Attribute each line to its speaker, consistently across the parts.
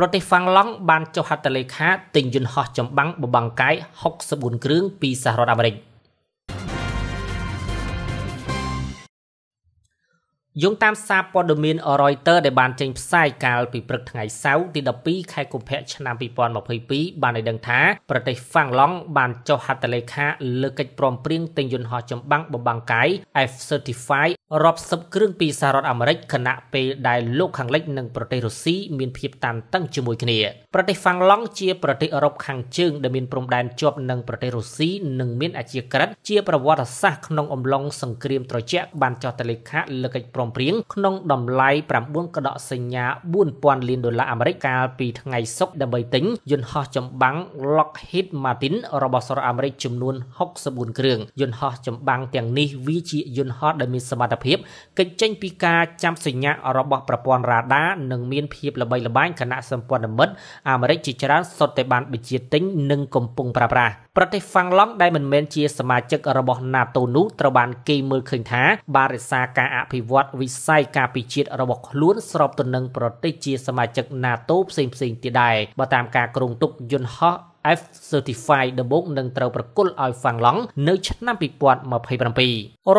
Speaker 1: ប្រទេសហ្វាំងឡង់បានចុះហត្ថលេខាទិញយន្តហោះចម្បាំងបបាំងកាយ64គ្រឿងពីសហរដ្ឋអាមេរិកយោងតាមសារព័ត៌មាន Reuters ដែលបានចេញផ្សាយកាលពីព្រឹកថ្ងៃសៅរ៍ទី12ខែកុម្ភៈឆ្នាំ2022បានឲ្យដឹងថា ប្រទេសហ្វាំងឡង់បានចុះហត្ថលេខាលើកិច្ចព្រមព្រៀងទិញយន្តហោះចម្បាំងបំបាំងកាយ F-35 រាប់សិបគ្រឿងពីសហរដ្ឋអាមេរិកខណៈពេលដែលលោកខាងលិចនិងប្រទេសរុស្ស៊ីមានភាពតានតឹងជាមួយគ្នា ប្រទេសហ្វាំងឡង់ជាប្រទេសអឺរ៉ុបខាងជើងដែលមានព្រំដែនជាប់នឹងប្រទេសរុស្ស៊ីនិងមានអាជាក្រិតជាប្រវត្តិសាស្ត្រក្នុងអំឡុងសង្គ្រាមត្រជាក់បានចុះទៅលេខាលើកិច្ចព្រមព្រៀងក្នុងតម្លៃ9កដកសញ្ញា4000លានដុល្លារអាមេរិកកាលពីថ្ងៃសុក្រដើម្បីទិញយន្តហោះចម្បាំង Lockheed Martin របស់សហរដ្ឋអាមេរិកចំនួន64គ្រឿងយន្តហោះចម្បាំងទាំងនេះវាជាយន្តហោះដែលមានសមត្ថភាពគេចចេញ ពីការចាំសញ្ញារបស់ប្រព័ន្ធរ៉ាដានិងមានភាពល្បីល្បាញគណៈសម្ព័ន្ធមិត្តអាមេរិកជាច្រើនសុទ្ធតែបានបញ្ជាទិញនិងកំពុងប្រើប្រាស់ប្រទេសហ្វាំងឡង់ដែលមិនមែនជាសមាជិករបស់ NATO នោះត្រូវបាន គេមើលឃើញថា បានរក្សាការអភិវឌ្ឍវិស័យការពារជាតិរបស់ខ្លួនស្របទៅនឹងប្រទេសជាសមាជិក NATO ផ្សេងៗទៀតដែរបើតាមការគ្រោងទុកយន្តហោះ F35 ដំបូងនឹងត្រូវប្រគល់ឲ្យហ្វាំងឡង់នៅឆ្នាំ2027រ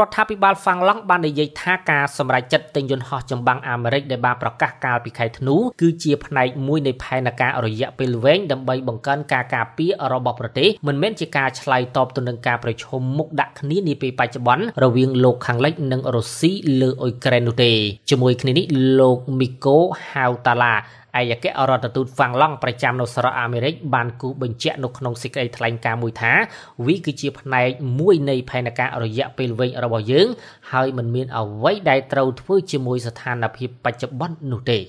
Speaker 1: ដ្ឋាភិបាលហ្វាំងឡង់បាននិយាយថាការសម្រេចចិត្តទិញយន្តហោះចម្បាំងអាមេរិកដែលបានប្រកាសកាលពីខែធ្នូគឺជាផ្នែកមួយនៃផែនការរយៈពេលវែងដើម្បីបង្កើនការការពាររបស់ប្រទេសមិនមែនជាការឆ្លើយតបទៅនឹងការប្រឈមមុខដាក់គ្នានាពេលបច្ចុប្បន្នរវាងលោកខាងលិចនិងរុស្ស៊ីលើអ៊ុយក្រែននោះទេជាមួយគ្នានេះលោកមីកូហាវតាឡាឯកអគ្គរដ្ឋទូតហ្វាំងឡង់ប្រចាំនៅសហរដ្ឋអាមេរិកបានគូបញ្ជាក់នៅក្នុងសេចក្តីថ្លែងការណ៍មួយថាវាគឺជាផ្នែកមួយនៃផែនការរយៈពេលវែងរបស់យើង ហើយមិនមានអ្វីដែលត្រូវធ្វើជាមួយស្ថានភាពបច្ចុប្បន្ននោះទេ។